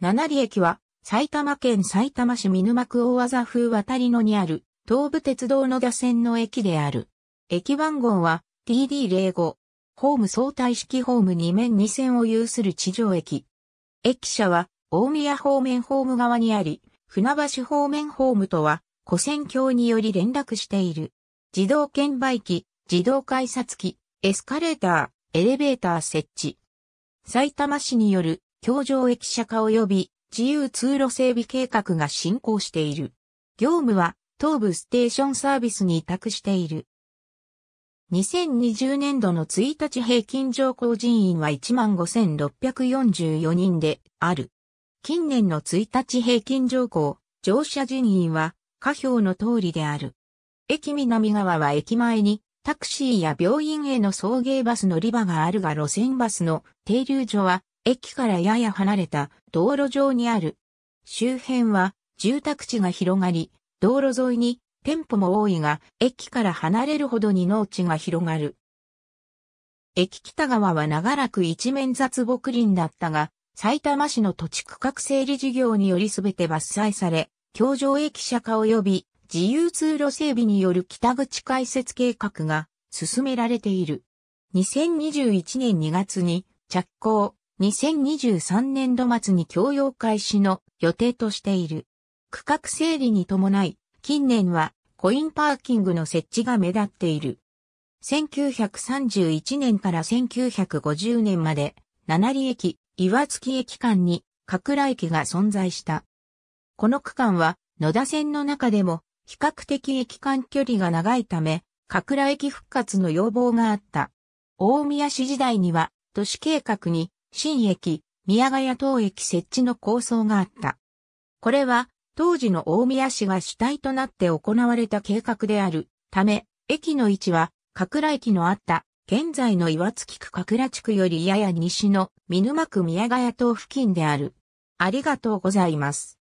七里駅は、埼玉県埼玉市見沼区大技風渡り野にある、東武鉄道の打線の駅である。駅番号は、TD05。ホーム相対式ホーム2面2線を有する地上駅。駅舎は、大宮方面ホーム側にあり、船橋方面ホームとは、古線橋により連絡している。自動券売機、自動改札機、エスカレーター、エレベーター設置。埼玉市による橋上駅舎化及び自由通路整備計画が進行している。業務は東部ステーションサービスに委託している。2020年度の1日平均乗降人員は15,644人である。近年の1日平均乗降、乗車人員は下表の通りである。駅南側は駅前にタクシーや病院への送迎バス乗り場があるが路線バスの停留所は駅からやや離れた道路上にある。周辺は住宅地が広がり、道路沿いに店舗も多いが、駅から離れるほどに農地が広がる。駅北側は長らく一面雑木林だったが、埼玉市の土地区画整理事業によりすべて伐採され、京城駅舎化及び自由通路整備による北口開設計画が進められている。2021年2月に着工、2023年度末に供用開始の予定としている。区画整理に伴い、近年はコインパーキングの設置が目立っている。1931年から1950年まで、七里駅、岩月駅間に、加倉駅が存在した。この区間は、野田線の中でも、比較的駅間距離が長いため、加倉駅復活の要望があった。大宮市時代には、都市計画に、新駅、宮ヶ谷等駅設置の構想があった。これは、当時の大宮市が主体となって行われた計画であるため、駅の位置は、かくら駅のあった、現在の岩槻区かくら地区よりやや西の見沼区宮ヶ谷島付近である。ありがとうございます。